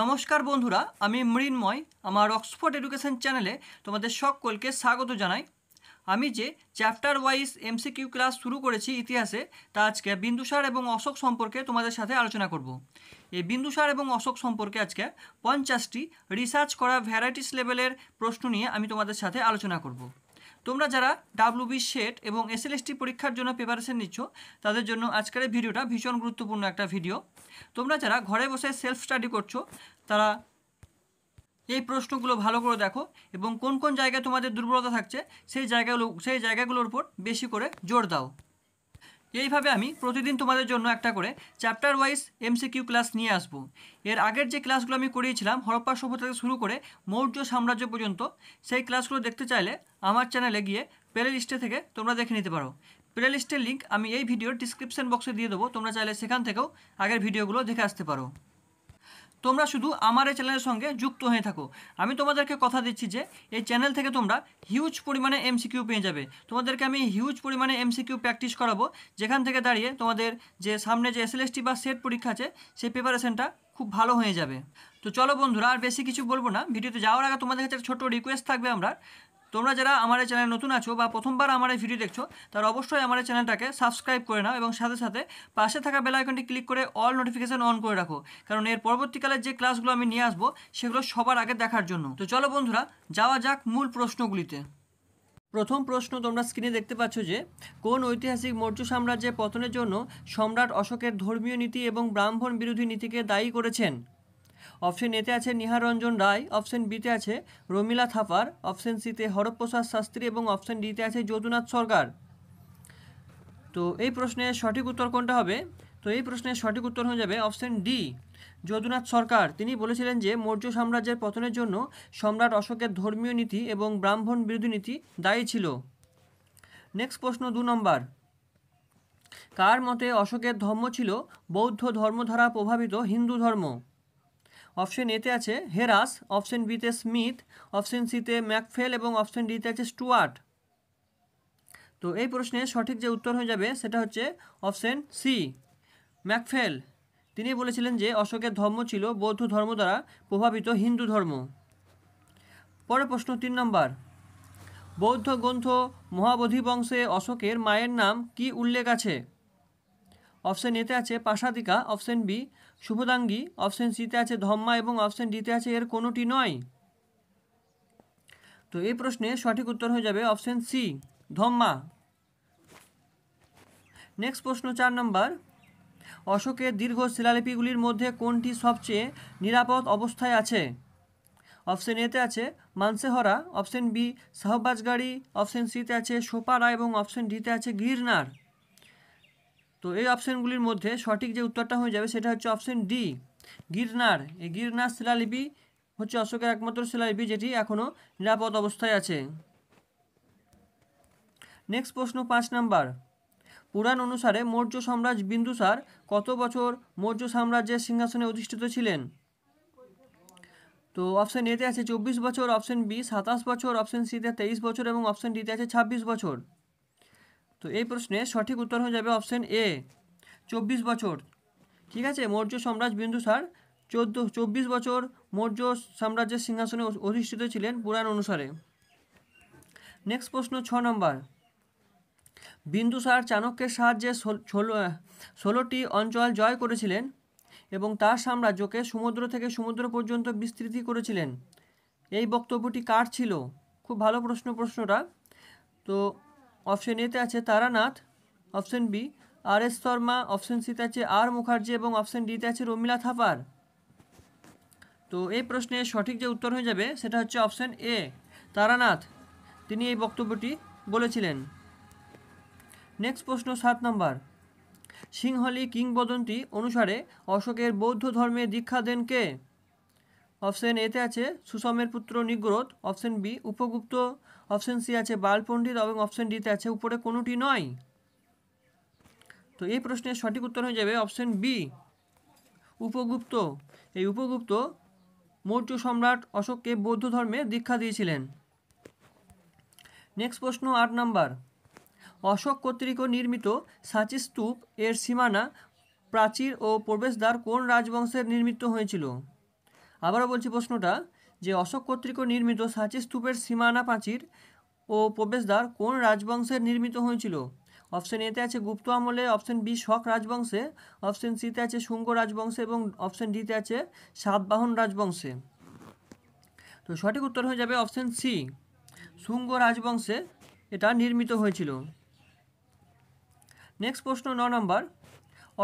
নমস্কার বন্ধুরা আমি মৃন্ময় আমার অক্সফোর্ড এডুকেশন চ্যানেলে তোমাদের সকলকে স্বাগত জানাই আমি যে চ্যাপ্টার ওয়াইজ এমসিকিউ ক্লাস শুরু করেছি ইতিহাসে তা আজকে বিন্দুসার এবং অশোক সম্পর্কে তোমাদের সাথে আলোচনা করব এই বিন্দুসার এবং অশোক সম্পর্কে আজকে পঞ্চাশটি রিসার্চ করা ভ্যারাইটিস লেভেলের প্রশ্ন নিয়ে আমি তোমাদের সাথে আলোচনা করব তোমরা যারা ডাব্লিউবি সেট এবং এসএলএসটি পরীক্ষার জন্য প্রিপারেশন নিচ্ছ তাদের জন্য আজকের এই ভিডিওটা ভীষণ গুরুত্বপূর্ণ একটা ভিডিও তোমরা যারা ঘরে বসে সেলফ স্টাডি করছো তারা এই প্রশ্নগুলো ভালো করে দেখো এবং কোন কোন জায়গায় তোমাদের দুর্বলতা থাকছে সেই জায়গাগুলো সেই জায়গাগুলোর উপর বেশি করে জোর দাও এইভাবে আমি প্রতিদিন তোমাদের জন্য একটা করে চ্যাপ্টার ওয়াইজ এমসিকিউ ক্লাস নিয়ে আসব এর আগের যে ক্লাসগুলো আমি করিয়েছিলাম হরপ্পা সভ্যতা থেকে শুরু করে মৌর্য সাম্রাজ্য পর্যন্ত সেই ক্লাসগুলো দেখতে চাইলে আমার চ্যানেলে গিয়ে প্লে লিস্টে থেকে তোমরা দেখে নিতে পারো প্লে লিস্টের লিঙ্ক আমি এই ভিডিওর ডিসক্রিপশন বক্সে দিয়ে দেবো তোমরা চাইলে সেখান থেকেও আগের ভিডিওগুলো দেখে আসতে পারো তোমরা শুধু আমার এই চ্যানেলের সঙ্গে যুক্ত হয়ে থাকো আমি তোমাদেরকে কথা দিচ্ছি যে এই চ্যানেল থেকে তোমরা হিউজ পরিমাণে এমসিকিউ পেয়ে যাবে তোমাদেরকে আমি হিউজ পরিমাণে এমসিকিউ প্র্যাকটিস করাবো যেখান থেকে দাঁড়িয়ে তোমাদের যে সামনে যে এস বা সেট পরীক্ষা আছে সেই প্রিপারেশনটা খুব ভালো হয়ে যাবে তো চলো বন্ধুরা আর বেশি কিছু বলবো না ভিডিওতে যাওয়ার আগে তোমাদের কাছে একটা ছোটো রিকোয়েস্ট থাকবে আমরা তোমরা যারা আমার এই চ্যানেল নতুন আছো বা প্রথমবার আমার এই ভিডিও দেখছো তারা অবশ্যই আমার এই চ্যানেলটাকে সাবস্ক্রাইব করে নাও এবং সাথে সাথে পাশে থাকা বেল আইকনটি ক্লিক করে অল নোটিফিকেশান অন করে রাখো কারণ এর পরবর্তীকালে যে ক্লাসগুলো আমি নিয়ে আসবো সেগুলো সবার আগে দেখার জন্য তো চলো বন্ধুরা যাওয়া যাক মূল প্রশ্নগুলিতে প্রথম প্রশ্ন তোমরা স্ক্রিনে দেখতে পাচ্ছ যে কোন ঐতিহাসিক মৌর্য সাম্রাজ্যের পতনের জন্য সম্রাট অশোকের ধর্মীয় নীতি এবং ব্রাহ্মণ বিরোধী নীতিকে দায়ী করেছেন অপশন এতে আছে রঞ্জন রায় অপশন বিতে আছে রমিলা থাপার অপশন সিতে হরপ্রসাদ শাস্ত্রী এবং অপশন ডিতে আছে যদুনাথ সরকার তো এই প্রশ্নের সঠিক উত্তর কোনটা হবে তো এই প্রশ্নের সঠিক উত্তর হয়ে যাবে অপশন ডি যদুনাথ সরকার তিনি বলেছিলেন যে মৌর্য সাম্রাজ্যের পতনের জন্য সম্রাট অশোকের ধর্মীয় নীতি এবং ব্রাহ্মণ বিরোধী নীতি দায়ী ছিল নেক্সট প্রশ্ন দু নম্বর কার মতে অশোকের ধর্ম ছিল বৌদ্ধ ধর্মধারা প্রভাবিত হিন্দু ধর্ম অপশন এতে আছে হেরাস অপশন বিতে স্মিথ অপশন সিতে ম্যাকফেল এবং অপশন ডিতে আছে স্টুয়ার্ট তো এই প্রশ্নে সঠিক যে উত্তর হয়ে যাবে সেটা হচ্ছে অপশন সি ম্যাকফেল তিনি বলেছিলেন যে অশোকের ধর্ম ছিল বৌদ্ধ ধর্ম দ্বারা প্রভাবিত হিন্দু ধর্ম পরে প্রশ্ন তিন নম্বর বৌদ্ধ গ্রন্থ মহাবোধি বংশে অশোকের মায়ের নাম কি উল্লেখ আছে অপশন এতে আছে Pasadika option B Subhadrangi option সিতে আছে ধম্মা এবং অপশন ডিতে আছে এর কোনোটি নয় তো এই প্রশ্নে সঠিক উত্তর হয়ে যাবে অপশন সি ধম্মা নেক্সট প্রশ্ন চার নম্বর অশোকের দীর্ঘ শিলালিপিগুলির মধ্যে কোনটি সবচেয়ে নিরাপদ অবস্থায় আছে অপশন এতে আছে Mansehra option B Shahbazgarhi option সিতে আছে সোপারা এবং অপশন ডিতে আছে গিরনার তো এই অপশানগুলির মধ্যে সঠিক যে উত্তরটা হয়ে যাবে সেটা হচ্ছে অপশান ডি গিরনার এই গিরনার শিলালিপি হচ্ছে অশোকের একমাত্র শিলালিপি যেটি এখনও নিরাপদ অবস্থায় আছে নেক্সট প্রশ্ন পাঁচ নাম্বার পুরাণ অনুসারে মৌর্য সাম্রাজ্য বিন্দুসার কত বছর মৌর্য সাম্রাজ্যের সিংহাসনে অধিষ্ঠিত ছিলেন তো অপশান এতে আছে চব্বিশ বছর অপশান বি সাতাশ বছর অপশান সিতে তেইশ বছর এবং অপশান ডিতে আছে ছাব্বিশ বছর তো এই প্রশ্নে সঠিক উত্তর হয়ে যাবে অপশান এ চব্বিশ বছর ঠিক আছে মৌর্য সম্রাট বিন্দুসার চোদ্দো চব্বিশ বছর মৌর্য সাম্রাজ্যের সিংহাসনে অধিষ্ঠিত ছিলেন পুরাণ অনুসারে নেক্সট প্রশ্ন ছ নম্বর বিন্দুসার চাণক্যের সাহায্যে ষোলোটি অঞ্চল জয় করেছিলেন এবং তার সাম্রাজ্যকে সমুদ্র থেকে সমুদ্র পর্যন্ত বিস্তৃতি করেছিলেন এই বক্তব্যটি কার ছিল খুব ভালো প্রশ্ন প্রশ্নটা তো অপশন এতে আছে Taranath option B R S Sharma option সিতে আছে আর মুখার্জি এবং অপশন ডিতে আছে রমিলা থাপার তো এই প্রশ্নে সঠিক যে উত্তর হয়ে যাবে সেটা হচ্ছে অপশন এ তারানাথ তিনি এই বক্তব্যটি বলেছিলেন নেক্সট প্রশ্ন সাত নম্বর সিংহলি কিংবদন্তি অনুসারে অশোকের বৌদ্ধ ধর্মে দীক্ষা দেন কে অপশন এতে আছে সুসমের পুত্র Nigrodha option B Upagupta option C আছে বাল পণ্ডিত এবং অপশন ডিতে আছে উপরে কোনোটি নয় তো এই প্রশ্নের সঠিক উত্তর হয়ে যাবে অপশন বি উপগুপ্ত এই উপগুপ্ত মৌর্য সম্রাট অশোককে বৌদ্ধ ধর্মে দীক্ষা দিয়েছিলেন নেক্সট প্রশ্ন আট নাম্বার অশোক কর্তৃক নির্মিত সাঁচি স্তূপ এর সীমানা প্রাচীর ও প্রবেশদ্বার কোন রাজবংশের নির্মিত হয়েছিল আবারও বলছি প্রশ্নটা যে অশোক কর্তৃক নির্মিত সাঁচি স্তূপের সীমানা প্রাচীর ও প্রবেশদ্বার কোন রাজবংশের নির্মিত হয়েছিল অপশন এতে আছে গুপ্ত আমলে অপশন বি শক রাজবংশে অপশন সিতে আছে শুঙ্গ রাজবংশে এবং অপশন ডিতে আছে সাতবাহন রাজবংশে তো সঠিক উত্তর হয়ে যাবে অপশন সি শুঙ্গ রাজবংশে এটা নির্মিত হয়েছিল নেক্সট প্রশ্ন ন নম্বর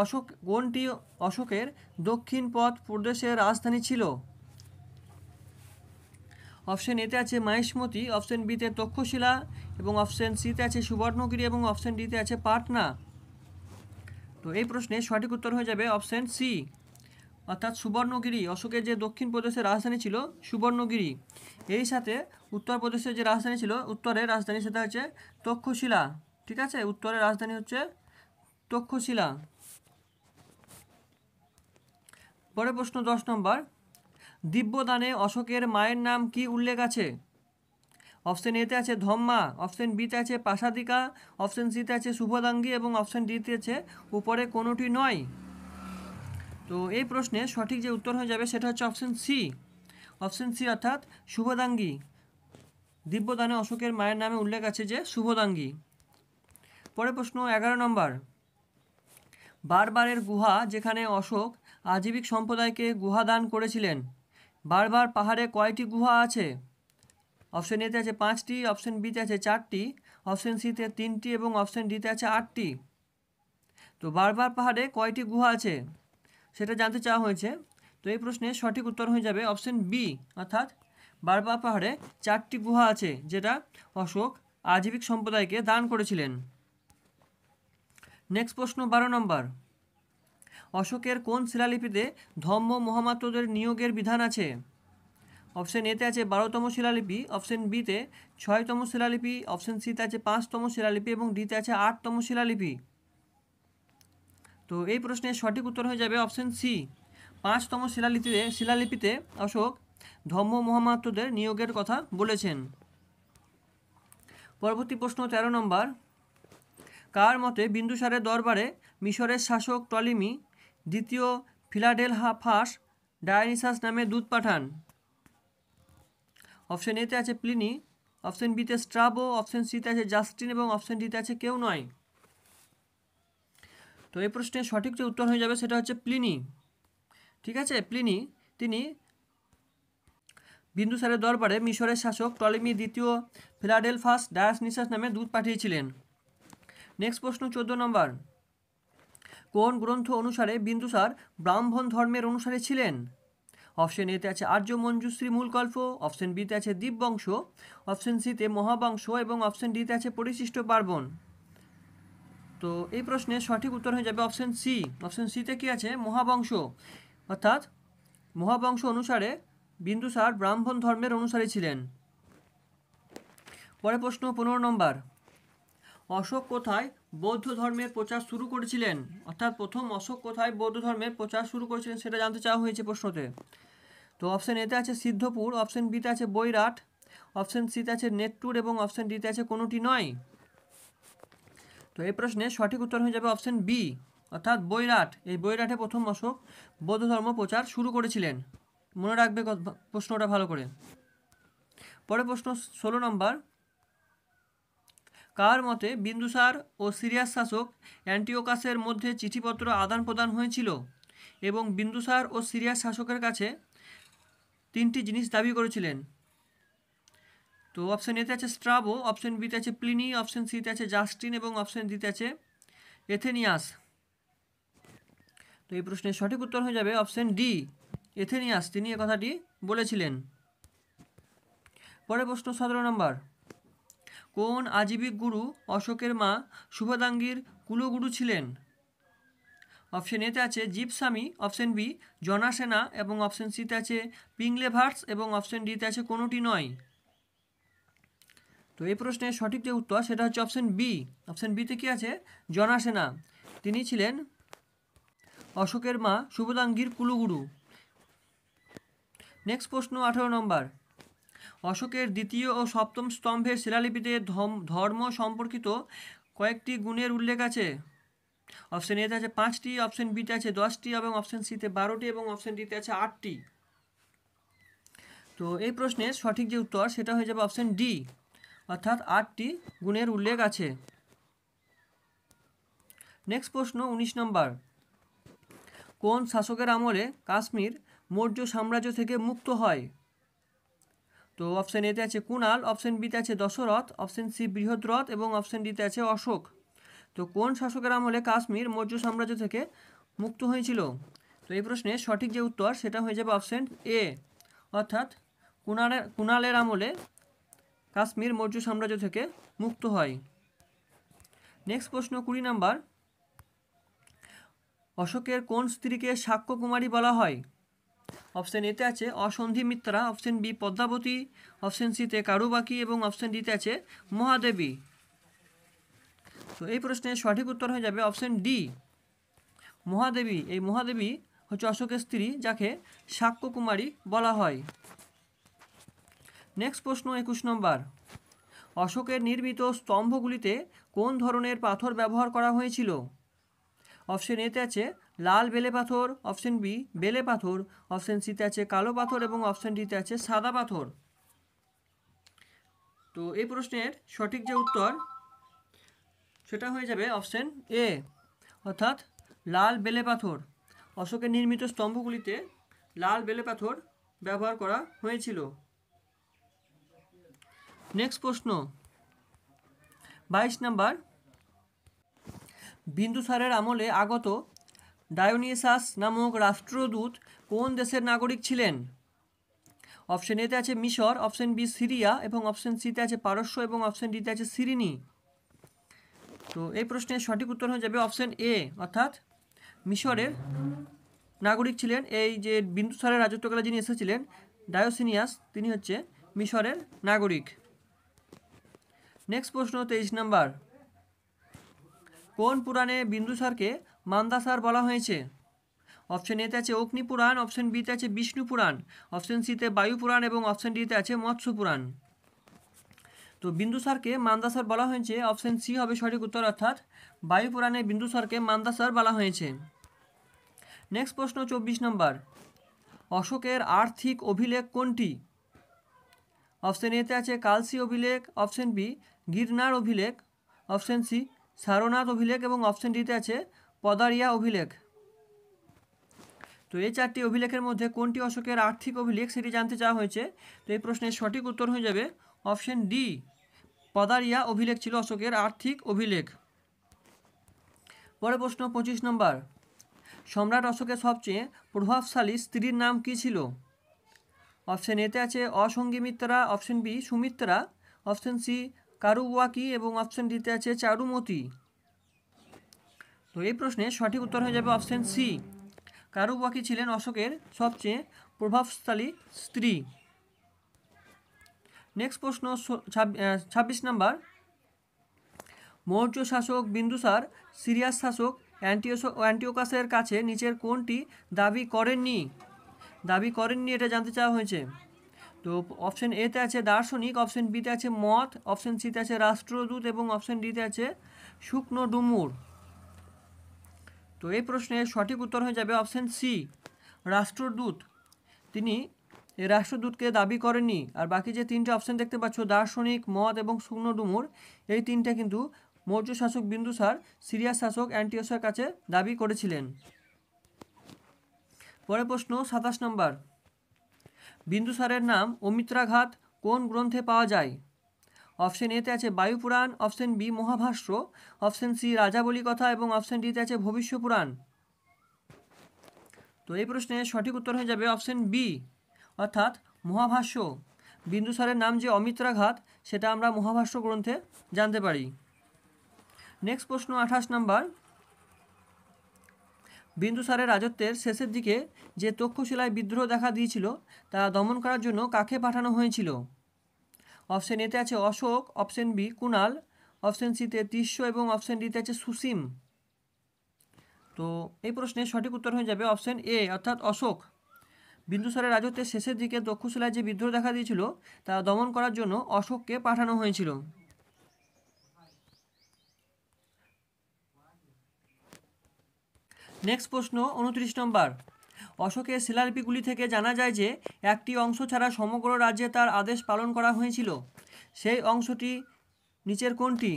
অশোক কোনটি অশোকের দক্ষিণ পথ প্রদেশের রাজধানী ছিল অপশন এতে আছে মহেশমতি অপশন বিতে তক্ষশিলা এবং অপশন সিতে আছে সুবর্ণগিরি এবং অপশন ডিতে আছে পাটনা তো এই প্রশ্নে সঠিক উত্তর হয়ে যাবে অপশন সি অর্থাৎ সুবর্ণগিরি অশোকের যে দক্ষিণ প্রদেশের রাজধানী ছিল সুবর্ণগিরি এই সাথে উত্তরপ্রদেশের যে রাজধানী ছিল উত্তরের রাজধানী সেটা হচ্ছে তক্ষশিলা ঠিক আছে উত্তরের রাজধানী হচ্ছে তক্ষশিলা পরে প্রশ্ন দশ নম্বর দিব্যদানে অশোকের মায়ের নাম কি উল্লেখ আছে অপশন এতে আছে ধম্মা অপশন বিতে আছে পাশাদিকা অপশন সিতে আছে শুভদাঙ্গী এবং অপশন ডিতে আছে উপরে কোনোটি নয় তো এই প্রশ্নে সঠিক যে উত্তর হয়ে যাবে সেটা হচ্ছে অপশন সি অপশন সি অর্থাৎ শুভদাঙ্গী দিব্যদানে অশোকের মায়ের নামে উল্লেখ আছে যে শুভদাঙ্গী পরে প্রশ্ন এগারো নম্বর বারবারের গুহা যেখানে অশোক আজীবিক সম্প্রদায়কে গুহা দান করেছিলেন বারবার পাহাড়ে কয়টি গুহা আছে অপশন এতে আছে পাঁচটি অপশন বিতে আছে চারটি অপশন সিতে তিনটি এবং অপশন ডিতে আছে আটটি তো বারবার পাহাড়ে কয়টি গুহা আছে সেটা জানতে চাওয়া হয়েছে তো এই প্রশ্নে সঠিক উত্তর হয়ে যাবে অপশন বি অর্থাৎ বারবার পাহাড়ে চারটি গুহা আছে যেটা অশোক আজীবিক সম্প্রদায়কে দান করেছিলেন নেক্সট প্রশ্ন বারো নম্বর অশোকের কোন শিলালিপিতে ধম্ম মহামাত্রদের নিয়োগের বিধান আছে অপশন এতে আছে বারোতম শিলালিপি অপশন বিতে ছয়তম শিলালিপি অপশন সিতে আছে পাঁচতম শিলালিপি এবং ডিতে আছে আটতম শিলালিপি তো এই প্রশ্নের সঠিক উত্তর হয়ে যাবে অপশন সি পাঁচতম শিলালিপিতে শিলালিপিতে অশোক ধম্ম মহামাত্রদের নিয়োগের কথা বলেছেন পরবর্তী প্রশ্ন ১৩ নম্বর কার মতে বিন্দুসারের দরবারে মিশরের শাসক টলিমি দ্বিতীয় ফার্স্ট ডায়ানিসাস নামে দুধ পাঠান অপশন এতে আছে প্লিনি অপশন বিতে স্ট্রাবো অপশন সিতে আছে জাস্টিন এবং অপশন ডিতে আছে কেউ নয় তো এই প্রশ্নের সঠিক যে উত্তর হয়ে যাবে সেটা হচ্ছে প্লিনি ঠিক আছে প্লিনি তিনি বিন্দুসারের দরবারে মিশরের শাসক টলিমি দ্বিতীয় ফিলাডেলফাস ডায়াসনিসাস নামে দুধ পাঠিয়েছিলেন নেক্সট প্রশ্ন চোদ্দ নম্বর কোন গ্রন্থ অনুসারে বিন্দুসার ব্রাহ্মণ ধর্মের অনুসারে ছিলেন অপশন এতে আছে আর্য মঞ্জুশ্রী গল্প অপশন বিতে আছে দীপবংশ অপশন সিতে মহাবংশ এবং অপশন ডিতে আছে পরিশিষ্ট পার্বণ তো এই প্রশ্নে সঠিক উত্তর হয়ে যাবে অপশন সি অপশন সিতে কি আছে মহাবংশ অর্থাৎ মহাবংশ অনুসারে বিন্দুসার ব্রাহ্মণ ধর্মের অনুসারে ছিলেন পরে প্রশ্ন পনেরো নম্বর অশোক কোথায় বৌদ্ধ ধর্মের প্রচার শুরু করেছিলেন অর্থাৎ প্রথম অশোক কোথায় বৌদ্ধ ধর্মের প্রচার শুরু করেছিলেন সেটা জানতে চাওয়া হয়েছে প্রশ্নতে তো অপশান এতে আছে সিদ্ধপুর অপশান বিতে আছে বৈরাট অপশান সিতে আছে নেট্টুর এবং অপশান ডিতে আছে কোনোটি নয় তো এই প্রশ্নে সঠিক উত্তর হয়ে যাবে অপশান বি অর্থাৎ বৈরাট এই বৈরাটে প্রথম অশোক বৌদ্ধ ধর্ম প্রচার শুরু করেছিলেন মনে রাখবে প্রশ্নটা ভালো করে পরে প্রশ্ন ষোলো নম্বর কার মতে বিন্দুসার ও সিরিয়াস শাসক অ্যান্টিওকাসের মধ্যে চিঠিপত্র আদান প্রদান হয়েছিল এবং বিন্দুসার ও সিরিয়াস শাসকের কাছে তিনটি জিনিস দাবি করেছিলেন তো অপশন এতে আছে স্ট্রাবো অপশন বিতে আছে প্লিনি অপশন সিতে আছে জাস্টিন এবং অপশন ডিতে আছে এথেনিয়াস তো এই প্রশ্নের সঠিক উত্তর হয়ে যাবে অপশন ডি এথেনিয়াস তিনি এ কথাটি বলেছিলেন পরে প্রশ্ন সতেরো নম্বর কোন আজীবিক গুরু অশোকের মা শুভদাঙ্গীর কুলগুরু ছিলেন অপশন এতে আছে স্বামী অপশন বি জনাসেনা এবং অপশন সিতে আছে পিংলেভার্স এবং অপশন ডিতে আছে কোনোটি নয় তো এই প্রশ্নের সঠিক যে উত্তর সেটা হচ্ছে অপশন বি অপশন বিতে কি আছে জনাসেনা তিনি ছিলেন অশোকের মা শুভদাঙ্গীর কুলগুরু নেক্সট প্রশ্ন আঠেরো নম্বর অশোকের দ্বিতীয় ও সপ্তম স্তম্ভের শিলালিপিতে ধর্ম সম্পর্কিত কয়েকটি গুণের উল্লেখ আছে অপশন এতে আছে পাঁচটি অপশন বিতে আছে দশটি এবং অপশন সিতে বারোটি এবং অপশন ডিতে আছে আটটি তো এই প্রশ্নের সঠিক যে উত্তর সেটা হয়ে যাবে অপশন ডি অর্থাৎ আটটি গুণের উল্লেখ আছে নেক্সট প্রশ্ন ১৯ নম্বর কোন শাসকের আমলে কাশ্মীর মৌর্য সাম্রাজ্য থেকে মুক্ত হয় তো অপশন এতে আছে কুণাল অপশন বিতে আছে দশরথ অপশন সি বৃহদ্রথ এবং অপশন ডিতে আছে অশোক তো কোন শাসকের আমলে কাশ্মীর মৌর্য সাম্রাজ্য থেকে মুক্ত হয়েছিল তো এই প্রশ্নের সঠিক যে উত্তর সেটা হয়ে যাবে অপশন এ অর্থাৎ কুণালের কুণালের আমলে কাশ্মীর মৌর্য সাম্রাজ্য থেকে মুক্ত হয় নেক্সট প্রশ্ন কুড়ি নাম্বার অশোকের কোন স্ত্রীকে সাক্ষ্য কুমারী বলা হয় অপশান এতে আছে Asandhimitra option B Padmavati option সিতে কারুবাকি এবং অপশান ডিতে আছে মহাদেবী তো এই প্রশ্নের সঠিক উত্তর হয়ে যাবে অপশান ডি মহাদেবী এই মহাদেবী হচ্ছে অশোকের স্ত্রী যাকে সাক্ষ্য কুমারী বলা হয় নেক্সট প্রশ্ন একুশ নম্বর অশোকের নির্মিত স্তম্ভগুলিতে কোন ধরনের পাথর ব্যবহার করা হয়েছিল অপশন এতে আছে লাল বেলে পাথর অপশন বি বেলে পাথর অপশন সিতে আছে কালো পাথর এবং অপশন ডিতে আছে সাদা পাথর তো এই প্রশ্নের সঠিক যে উত্তর সেটা হয়ে যাবে অপশন এ অর্থাৎ লাল বেলে পাথর অশোকের নির্মিত স্তম্ভগুলিতে লাল বেলে পাথর ব্যবহার করা হয়েছিল নেক্সট প্রশ্ন বাইশ নাম্বার বিন্দুসারের আমলে আগত ডায়োনিসাস নামক রাষ্ট্রদূত কোন দেশের নাগরিক ছিলেন অপশন এতে আছে মিশর অপশন বি সিরিয়া এবং অপশন সিতে আছে পারস্য এবং অপশন ডিতে আছে সিরিনি তো এই প্রশ্নের সঠিক উত্তর হয়ে যাবে অপশন এ অর্থাৎ মিশরের নাগরিক ছিলেন এই যে বিন্দুসারের রাজত্বকালে যিনি এসেছিলেন ডায়োসিনিয়াস তিনি হচ্ছে মিশরের নাগরিক নেক্সট প্রশ্ন তেইশ নাম্বার কোন পুরাণে বিন্দুসারকে মান্দাসার বলা হয়েছে অপশন এতে আছে অগ্নি পুরাণ অপশন বিতে আছে বিষ্ণু পুরাণ অপশন সিতে বায়ু পুরাণ এবং অপশন ডিতে আছে মৎস্য পুরাণ তো বিন্দুসারকে মান্দাসার বলা হয়েছে অপশন সি হবে সঠিক উত্তর অর্থাৎ বায়ু পুরাণে বিন্দুসারকে মান্দাসার বলা হয়েছে নেক্সট প্রশ্ন চব্বিশ নম্বর অশোকের আর্থিক অভিলেখ কোনটি অপশন এতে আছে কালসি অভিলেখ অপশন বি গিরনার অভিলেখ অপশন সি সারনাথ অভিলেখ এবং অপশন ডিতে আছে পদারিয়া অভিলেখ তো এই চারটি অভিলেখের মধ্যে কোনটি অশোকের আর্থিক অভিলেখ সেটি জানতে চাওয়া হয়েছে তো এই প্রশ্নের সঠিক উত্তর হয়ে যাবে অপশন ডি পদারিয়া অভিলেখ ছিল অশোকের আর্থিক অভিলেখ পরে প্রশ্ন পঁচিশ নম্বর সম্রাট অশোকের সবচেয়ে প্রভাবশালী স্ত্রীর নাম কি ছিল অপশন এতে আছে Asandhimitra option B Sumitra option C Karuvaki এবং অপশন ডিতে আছে চারুমতি তো এই প্রশ্নে সঠিক উত্তর হয়ে যাবে অপশান সি কারুবাকি ছিলেন অশোকের সবচেয়ে প্রভাবশালী স্ত্রী নেক্সট প্রশ্ন ছাব্বিশ নাম্বার মৌর্য শাসক বিন্দুসার সিরিয়াস শাসক অ্যান্টিওকাসের কাছে নিচের কোনটি দাবি করেননি দাবি করেননি এটা জানতে চাওয়া হয়েছে তো অপশান এতে আছে দার্শনিক অপশন বিতে আছে মত অপশান সিতে আছে রাষ্ট্রদূত এবং অপশান ডিতে আছে শুকনো ডুমুর তো এই প্রশ্নের সঠিক উত্তর হয়ে যাবে অপশান সি রাষ্ট্রদূত তিনি রাষ্ট্রদূতকে দাবি করেনি আর বাকি যে তিনটে অপশান দেখতে পাচ্ছ দার্শনিক মদ এবং শুকনো ডুমুর এই তিনটা কিন্তু মৌর্য শাসক বিন্দুসার সিরিয়া শাসক অ্যান্টিওসার কাছে দাবি করেছিলেন পরে প্রশ্ন সাতাশ নম্বর বিন্দুসারের নাম অমিত্রাঘাত কোন গ্রন্থে পাওয়া যায় অপশন এতে আছে Vayu Purana option B Mahabhashya option C Rajavali Katha এবং অপশন ডিতে আছে ভবিষ্য পুরাণ তো এই প্রশ্নের সঠিক উত্তর হয়ে যাবে অপশন বি অর্থাৎ মহাভাষ্য বিন্দুসারের নাম যে অমিত্রাঘাত সেটা আমরা মহাভাষ্য গ্রন্থে জানতে পারি নেক্সট প্রশ্ন আঠাশ নম্বর বিন্দুসারের রাজত্বের শেষের দিকে যে তক্ষশিলায় বিদ্রোহ দেখা দিয়েছিল তা দমন করার জন্য কাকে পাঠানো হয়েছিল অপশন এতে আছে Ashoka option B Kunala option সিতে তিস্য এবং অপশন ডিতে আছে সুসীম তো এই প্রশ্নের সঠিক উত্তর হয়ে যাবে অপশন এ অর্থাৎ অশোক বিন্দুসরের রাজত্বের শেষের দিকে দক্ষশিলায় যে বিদ্রোহ দেখা দিয়েছিল তা দমন করার জন্য অশোককে পাঠানো হয়েছিল নেক্সট প্রশ্ন উনত্রিশ নম্বর অশোকের শিলালিপিগুলি থেকে জানা যায় যে একটি অংশ ছাড়া সমগ্র রাজ্যে তার আদেশ পালন করা হয়েছিল সেই অংশটি নিচের কোনটি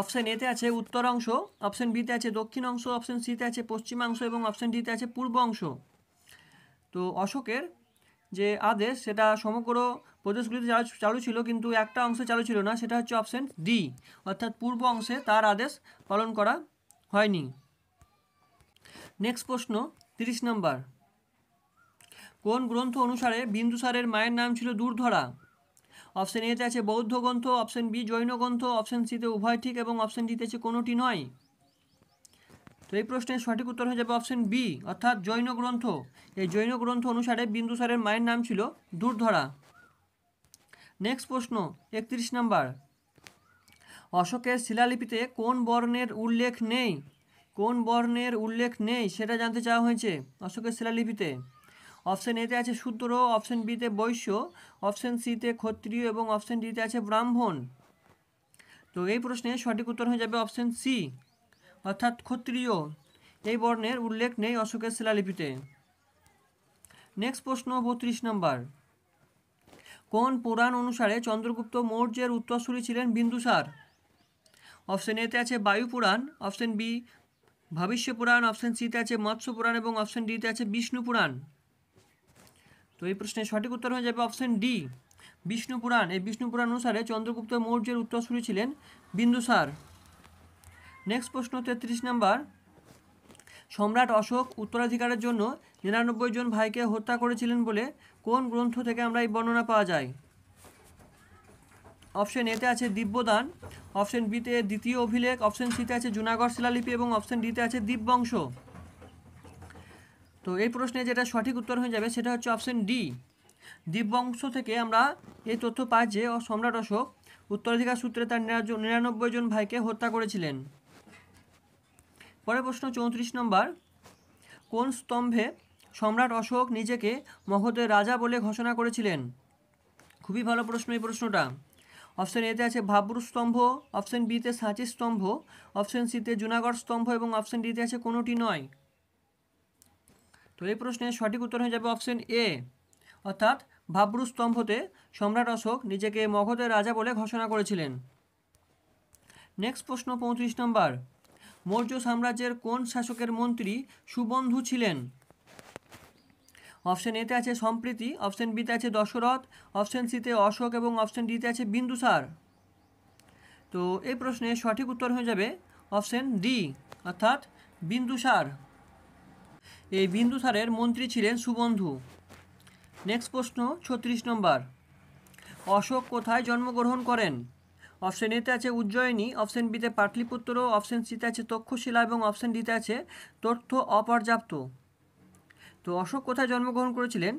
অপশান এতে আছে উত্তর অংশ অপশান বিতে আছে দক্ষিণ অংশ অপশান সিতে আছে পশ্চিমাংশ এবং অপশান ডিতে আছে পূর্ব অংশ তো অশোকের যে আদেশ সেটা সমগ্র প্রদেশগুলিতে চালু ছিল কিন্তু একটা অংশে চালু ছিল না সেটা হচ্ছে অপশান ডি অর্থাৎ পূর্ব অংশে তার আদেশ পালন করা হয়নি নেক্সট প্রশ্ন তিরিশ নম্বর কোন গ্রন্থ অনুসারে বিন্দুসারের মায়ের নাম ছিল দূরধরা অপশান এতে আছে বৌদ্ধ গ্রন্থ অপশান বি জৈন গ্রন্থ অপশান সিতে উভয় ঠিক এবং অপশন ডিতে আছে কোনোটি নয় তো এই প্রশ্নের সঠিক উত্তর হয়ে যাবে অপশান বি অর্থাৎ জৈন গ্রন্থ এই জৈন গ্রন্থ অনুসারে বিন্দুসারের মায়ের নাম ছিল দূরধরা নেক্সট প্রশ্ন একত্রিশ নাম্বার অশোকের শিলালিপিতে কোন বর্ণের উল্লেখ নেই কোন বর্ণের উল্লেখ নেই সেটা জানতে চাওয়া হয়েছে অশোকের শিলালিপিতে অপশন এতে আছে শূদ্র অপশন বিতে বৈশ্য অপশন সিতে ক্ষত্রিয় এবং অপশন ডিতে আছে ব্রাহ্মণ তো এই প্রশ্নে সঠিক উত্তর হয়ে যাবে অপশন সি অর্থাৎ ক্ষত্রিয় এই বর্ণের উল্লেখ নেই অশোকের শিলালিপিতে নেক্সট প্রশ্ন বত্রিশ নম্বর কোন পুরাণ অনুসারে চন্দ্রগুপ্ত মৌর্যের উত্তরসূরি ছিলেন বিন্দুসার অপশন এতে আছে Vayu Purana option B Bhavishya Purana option সিতে আছে মৎস্য পুরাণ এবং অপশান ডিতে আছে বিষ্ণু পুরাণ তো এই প্রশ্নের সঠিক উত্তর হয়ে যাবে অপশান ডি বিষ্ণু পুরাণ এই বিষ্ণু পুরাণ অনুসারে চন্দ্রগুপ্ত মৌর্যের উত্তর উত্তরসূরি ছিলেন বিন্দুসার নেক্সট প্রশ্ন তেত্রিশ নাম্বার সম্রাট অশোক উত্তরাধিকারের জন্য নিরানব্বই জন ভাইকে হত্যা করেছিলেন বলে কোন গ্রন্থ থেকে আমরা এই বর্ণনা পাওয়া যায় অপশন এতে আছে দিব্যদান অপশন বিতে দ্বিতীয় অভিলেখ অপশন সিতে আছে জুনাগড় শিলালিপি এবং অপশন ডিতে আছে দিব্যবংশ তো এই প্রশ্নে যেটা সঠিক উত্তর হয়ে যাবে সেটা হচ্ছে অপশন ডি দিব্যবংশ থেকে আমরা এই তথ্য পাই যে সম্রাট অশোক উত্তরাধিকার সূত্রে তার নিরানব্বই জন ভাইকে হত্যা করেছিলেন পরের প্রশ্ন চৌত্রিশ নম্বর কোন স্তম্ভে সম্রাট অশোক নিজেকে মগধের রাজা বলে ঘোষণা করেছিলেন খুবই ভালো প্রশ্ন এই প্রশ্নটা অপশন এতে আছে ভাবরু স্তম্ভ অপশন বিতে সাঁচি স্তম্ভ অপশন সিতে জুনাগড় স্তম্ভ এবং অপশন ডিতে আছে কোনোটি নয় তো এই প্রশ্নের সঠিক উত্তর হয়ে যাবে অপশন এ অর্থাৎ ভাবরু স্তম্ভতে সম্রাট অশোক নিজেকে মগধের রাজা বলে ঘোষণা করেছিলেন নেক্সট প্রশ্ন পঁয়ত্রিশ নম্বর মৌর্য সাম্রাজ্যের কোন শাসকের মন্ত্রী সুবন্ধু ছিলেন অপশন এতে আছে সম্প্রীতি অপশন বিতে আছে দশরথ অপশন সিতে অশোক এবং অপশন ডিতে আছে বিন্দুসার তো এই প্রশ্নে সঠিক উত্তর হয়ে যাবে অপশন ডি অর্থাৎ বিন্দুসার এই বিন্দুসারের মন্ত্রী ছিলেন সুবন্ধু নেক্সট প্রশ্ন ছত্রিশ নম্বর অশোক কোথায় জন্মগ্রহণ করেন অপশন এতে আছে উজ্জয়িনী অপশন বিতে পাটলিপুত্র অপশন সিতে আছে তক্ষশিলা এবং অপশন ডিতে আছে তথ্য অপর্যাপ্ত তো অশোক কোথায় জন্মগ্রহণ করেছিলেন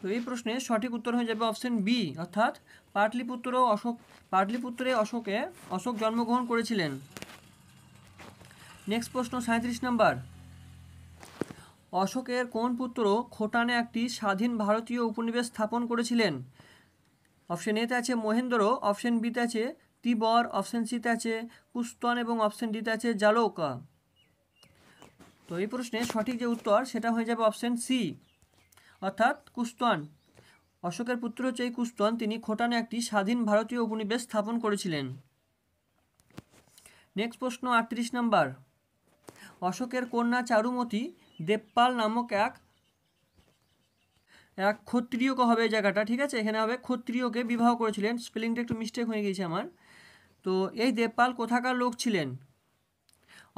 তো এই প্রশ্নের সঠিক উত্তর হয়ে যাবে অপশন বি অর্থাৎ পাটলিপুত্র অশোক পাটলিপুত্রে অশোকে অশোক জন্মগ্রহণ করেছিলেন নেক্সট প্রশ্ন সাঁত্রিশ নম্বর অশোকের কোন পুত্র খোটানে একটি স্বাধীন ভারতীয় উপনিবেশ স্থাপন করেছিলেন অপশন এতে আছে মহেন্দ্র অপশন বিতে আছে তিবর অপশন সিতে আছে পুস্তন এবং অপশন ডিতে আছে জালোকা তো এই প্রশ্নে সঠিক যে উত্তর সেটা হয়ে যাবে অপশান সি অর্থাৎ কুস্তন অশোকের পুত্র হচ্ছে এই কুস্তন তিনি খোটানে একটি স্বাধীন ভারতীয় উপনিবেশ স্থাপন করেছিলেন নেক্সট প্রশ্ন আটত্রিশ নম্বর অশোকের কন্যা চারুমতি দেবপাল নামক এক এক ক্ষত্রিয়কে হবে এই জায়গাটা ঠিক আছে এখানে হবে ক্ষত্রিয়কে বিবাহ করেছিলেন স্পেলিংটা একটু মিস্টেক হয়ে গেছে আমার তো এই দেবপাল কোথাকার লোক ছিলেন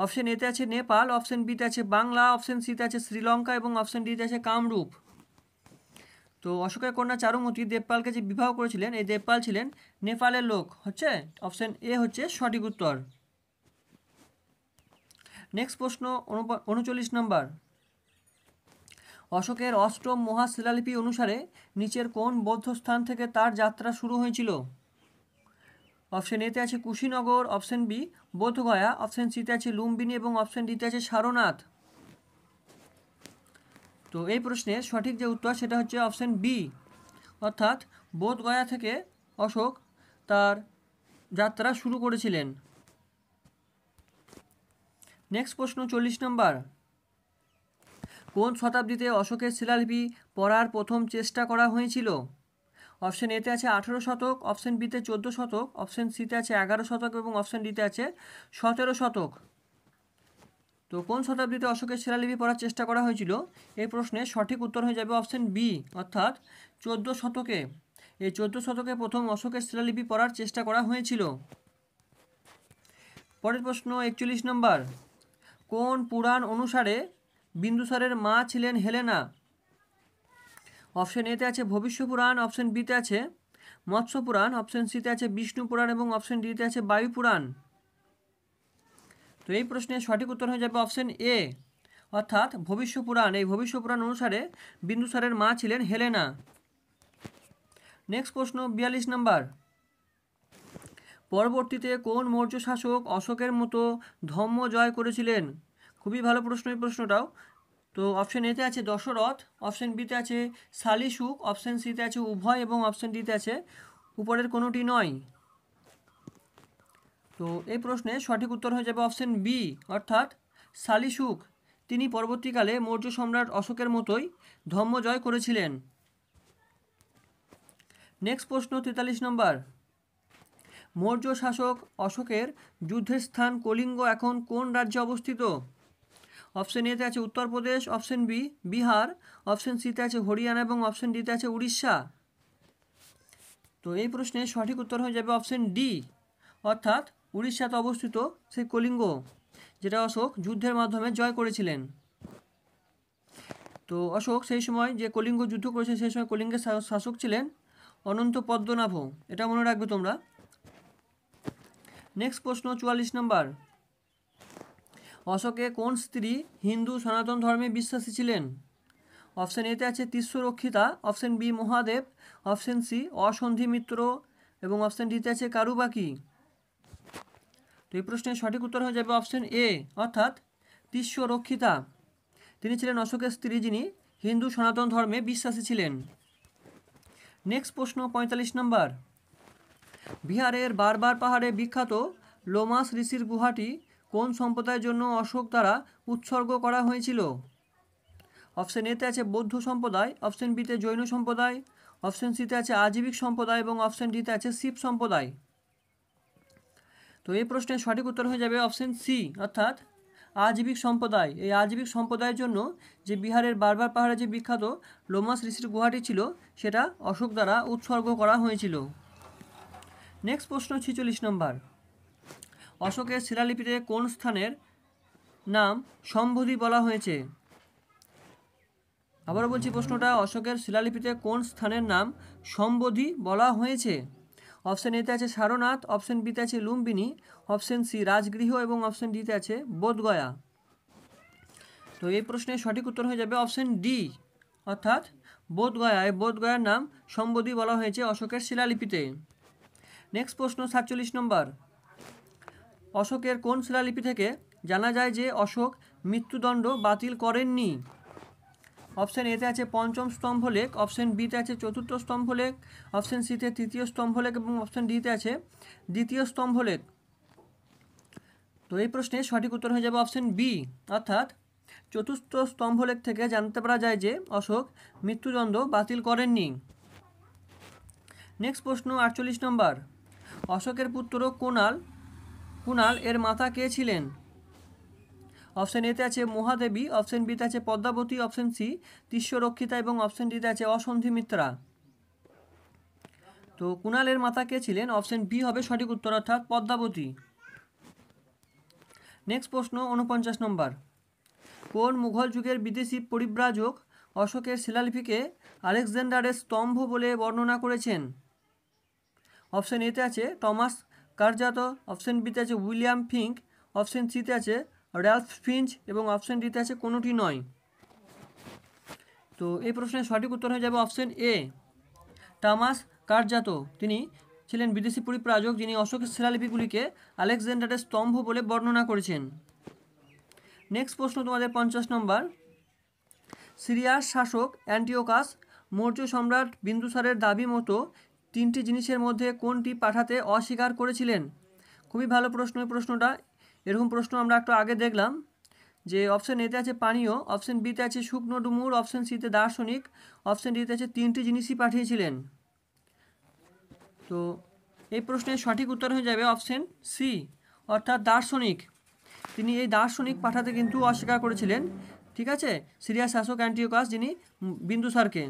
অপশন এতে আছে নেপাল অপশন বিতে আছে বাংলা অপশন সিতে আছে শ্রীলঙ্কা এবং অপশন ডিতে আছে কামরূপ তো অশোকের কন্যা চারুমতি দেবপালকে যে বিবাহ করেছিলেন এই দেবপাল ছিলেন নেপালের লোক হচ্ছে অপশন এ হচ্ছে সঠিক উত্তর নেক্সট প্রশ্ন উনচল্লিশ নম্বর অশোকের অষ্টম মহাশিলালিপি অনুসারে নিচের কোন বৌদ্ধ স্থান থেকে তার যাত্রা শুরু হয়েছিল অপশন এতে আছে Kushinagar option B Bodh Gaya option সিতে আছে লুম্বিনী এবং অপশন ডিতে আছে সারনাথ তো এই প্রশ্নের সঠিক যে উত্তর সেটা হচ্ছে অপশন বি অর্থাৎ বোধগয়া থেকে অশোক তার যাত্রা শুরু করেছিলেন নেক্সট প্রশ্ন চল্লিশ নম্বর কোন শতাব্দীতে অশোকের শিলালিপি পড়ার প্রথম চেষ্টা করা হয়েছিল অপশন এতে আছে আঠেরো শতক অপশন বিতে চোদ্দ শতক অপশন সিতে আছে এগারো শতক এবং অপশন ডিতে আছে সতেরো শতক তো কোন শতাব্দীতে অশোকের শিলালিপি পড়ার চেষ্টা করা হয়েছিল এই প্রশ্নে সঠিক উত্তর হয়ে যাবে অপশন বি অর্থাৎ চোদ্দো শতকে এই চোদ্দ শতকে প্রথম অশোকের শিলালিপি পড়ার চেষ্টা করা হয়েছিল পরের প্রশ্ন একচল্লিশ নম্বর কোন পুরাণ অনুসারে বিন্দুসারের মা ছিলেন হেলেনা অপশন এতে আছে ভবিষ্য পুরাণ অপশন বিতে আছে মৎস্য পুরাণ অপশন সিতে আছে বিষ্ণু পুরাণ এবং অপশন ডিতে আছে বায়ু পুরাণ তো এই প্রশ্নের সঠিক উত্তর হয়ে যাবে অপশন এ অর্থাৎ ভবিষ্য পুরাণ এই ভবিষ্য পুরাণ অনুসারে বিন্দুসারের মা ছিলেন হেলেনা নেক্সট প্রশ্ন বিয়াল্লিশ নাম্বার পরবর্তীতে কোন মৌর্য শাসক অশোকের মতো ধম্ম জয় করেছিলেন খুবই ভালো প্রশ্ন এই প্রশ্নটাও তো অপশন এতে আছে দশরথ অপশন বিতে আছে শালিসুক অপশন সিতে আছে উভয় এবং অপশন ডিতে আছে উপরের কোনোটি নয় তো এই প্রশ্নে সঠিক উত্তর হয়ে যাবে অপশন বি অর্থাৎ সালিসুক তিনি পরবর্তীকালে মৌর্য সম্রাট অশোকের মতোই ধম্ম জয় করেছিলেন নেক্সট প্রশ্ন তেতাল্লিশ নম্বর মৌর্য শাসক অশোকের যুদ্ধের স্থান কলিঙ্গ এখন কোন রাজ্যে অবস্থিত অপশন এতে আছে Uttar Pradesh option B Bihar option সিতে আছে হরিয়ানা এবং অপশন ডিতে আছে উড়িষ্যা তো এই প্রশ্নের সঠিক উত্তর হয়ে যাবে অপশন ডি অর্থাৎ উড়িষ্যাতে অবস্থিত সেই কলিঙ্গ যেটা অশোক যুদ্ধের মাধ্যমে জয় করেছিলেন তো অশোক সেই সময় যে কলিঙ্গ যুদ্ধ করেছে সেই সময় কলিঙ্গের শাসক ছিলেন অনন্ত পদ্মনাভ এটা মনে রাখবে তোমরা নেক্সট প্রশ্ন চুয়াল্লিশ নম্বর অশোকে কোন স্ত্রী হিন্দু সনাতন ধর্মে বিশ্বাসী ছিলেন অপশান এতে আছে Rakshita option B Mahadeva option C Asandhimitra এবং অপশান ডিতে আছে কারুবাকি তো এই প্রশ্নের সঠিক উত্তর হয়ে যাবে অপশান এ অর্থাৎ রক্ষিতা তিনি ছিলেন অশোকের স্ত্রী যিনি হিন্দু সনাতন ধর্মে বিশ্বাসী ছিলেন নেক্সট প্রশ্ন পঁয়তাল্লিশ নম্বর বিহারের বারবার পাহাড়ে বিখ্যাত লোমাস ঋষির গুহাটি কোন সম্প্রদায়ের জন্য অশোক দ্বারা উৎসর্গ করা হয়েছিল অপশন এতে আছে বৌদ্ধ সম্প্রদায় অপশন বিতে জৈন সম্প্রদায় অপশন সিতে আছে আজীবিক সম্প্রদায় এবং অপশন ডিতে আছে শিব সম্প্রদায় তো এই প্রশ্নের সঠিক উত্তর হয়ে যাবে অপশন সি অর্থাৎ আজীবিক সম্প্রদায় এই আজীবিক সম্প্রদায়ের জন্য যে বিহারের বারবার পাহাড়ে যে বিখ্যাত লোমাস ঋষির গুহাটি ছিল সেটা অশোক দ্বারা উৎসর্গ করা হয়েছিল নেক্সট প্রশ্ন ছিচল্লিশ নম্বর অশোকের শিলালিপিতে কোন স্থানের নাম সম্বোধি বলা হয়েছে আবারও বলছি প্রশ্নটা অশোকের শিলালিপিতে কোন স্থানের নাম সম্বোধি বলা হয়েছে অপশান এতে আছে সারনাথ অপশন বিতে আছে লুম্বিনী অপশন সি রাজগৃহ এবং অপশন ডিতে আছে বোধগয়া তো এই প্রশ্নের সঠিক উত্তর হয়ে যাবে অপশন ডি অর্থাৎ বোধগয়া এই বোধগয়ার নাম সম্বোধি বলা হয়েছে অশোকের শিলালিপিতে নেক্সট প্রশ্ন সাতচল্লিশ নম্বর অশোকের কোন শিলালিপি থেকে জানা যায় যে অশোক মৃত্যুদণ্ড বাতিল করেননি অপশান এতে আছে পঞ্চম স্তম্ভ লেখ অপশান বিতে আছে চতুর্থ স্তম্ভ লেখ অপশান সিতে তৃতীয় স্তম্ভ লেখ এবং অপশান ডিতে আছে দ্বিতীয় স্তম্ভ লেখ তো এই প্রশ্নে সঠিক উত্তর হয়ে যাবে অপশান বি অর্থাৎ চতুর্থ স্তম্ভ লেখ থেকে জানতে পারা যায় যে অশোক মৃত্যুদণ্ড বাতিল করেননি নেক্সট প্রশ্ন আটচল্লিশ নম্বর অশোকের পুত্র কোনাল কুণাল এর মাতা কে ছিলেন অপশন এতে আছে মহাদেবী অপশন বিতে আছে পদ্মাবতী অপশন সি তিস্যরক্ষিতা এবং অপশন ডিতে আছে অসন্ধি মিত্রা তো কুণালের মাতা কে ছিলেন অপশন বি হবে সঠিক উত্তর অর্থাৎ পদ্মাবতী নেক্সট প্রশ্ন উনপঞ্চাশ নম্বর কোন মুঘল যুগের বিদেশি পরিব্রাজক অশোকের শিলালিপিকে আলেকজান্ডারের স্তম্ভ বলে বর্ণনা করেছেন অপশন এতে আছে টমাস কারজাত অপশান বিতে আছে উইলিয়াম ফিঙ্ক অপশন সিতে আছে র্যালফ ফিঞ্চ এবং অপশান ডিতে আছে কোনোটি নয় তো এই প্রশ্নের সঠিক উত্তর হয়ে যাবে অপশন এ টামাস কারজাত তিনি ছিলেন বিদেশি পরিপ্রাজক যিনি অশোকের শিলালিপিগুলিকে আলেকজান্ডারের স্তম্ভ বলে বর্ণনা করেছেন নেক্সট প্রশ্ন তোমাদের পঞ্চাশ নম্বর সিরিয়ার শাসক অ্যান্টিওকাস মৌর্য সম্রাট বিন্দুসারের দাবি মতো তিনটি জিনিসের মধ্যে কোনটি পাঠাতে অস্বীকার করেছিলেন খুবই ভালো প্রশ্ন এই প্রশ্নটা এরকম প্রশ্ন আমরা একটু আগে দেখলাম যে অপশন এতে আছে পানীয় অপশন বিতে আছে শুকনো ডুমুর অপশন সিতে দার্শনিক অপশন ডিতে আছে তিনটি জিনিসই পাঠিয়েছিলেন তো এই প্রশ্নের সঠিক উত্তর হয়ে যাবে অপশন সি অর্থাৎ দার্শনিক তিনি এই দার্শনিক পাঠাতে কিন্তু অস্বীকার করেছিলেন ঠিক আছে সিরিয়া শাসক অ্যান্টিওকাস যিনি বিন্দুসারকে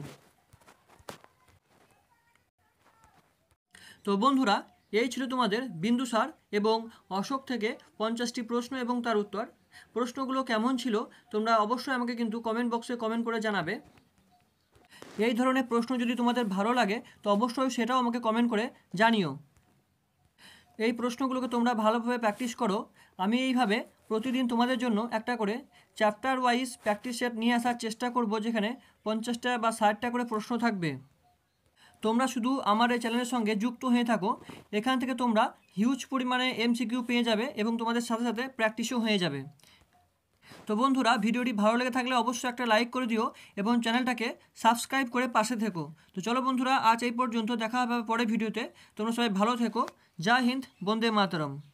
তো বন্ধুরা এই ছিল তোমাদের বিন্দুসার এবং অশোক থেকে পঞ্চাশটি প্রশ্ন এবং তার উত্তর প্রশ্নগুলো কেমন ছিল তোমরা অবশ্যই আমাকে কিন্তু কমেন্ট বক্সে কমেন্ট করে জানাবে এই ধরনের প্রশ্ন যদি তোমাদের ভালো লাগে তো অবশ্যই সেটাও আমাকে কমেন্ট করে জানিও এই প্রশ্নগুলোকে তোমরা ভালোভাবে প্র্যাকটিস করো আমি এইভাবে প্রতিদিন তোমাদের জন্য একটা করে চ্যাপ্টার ওয়াইজ প্র্যাকটিস সেট নিয়ে আসার চেষ্টা করব যেখানে পঞ্চাশটা বা ষাটটা করে প্রশ্ন থাকবে তোমরা শুধু আমার এই চ্যানেলের সঙ্গে যুক্ত হয়ে থাকো এখান থেকে তোমরা হিউজ পরিমাণে এমসিকিউ পেয়ে যাবে এবং তোমাদের সাথে সাথে প্র্যাকটিসও হয়ে যাবে তো বন্ধুরা ভিডিওটি ভালো লেগে থাকলে অবশ্যই একটা লাইক করে দিও এবং চ্যানেলটাকে সাবস্ক্রাইব করে পাশে থেকো তো চলো বন্ধুরা আজ এই পর্যন্ত দেখা হবে পরে ভিডিওতে তোমরা সবাই ভালো থেকো জয় হিন্দ বন্দে মাতরম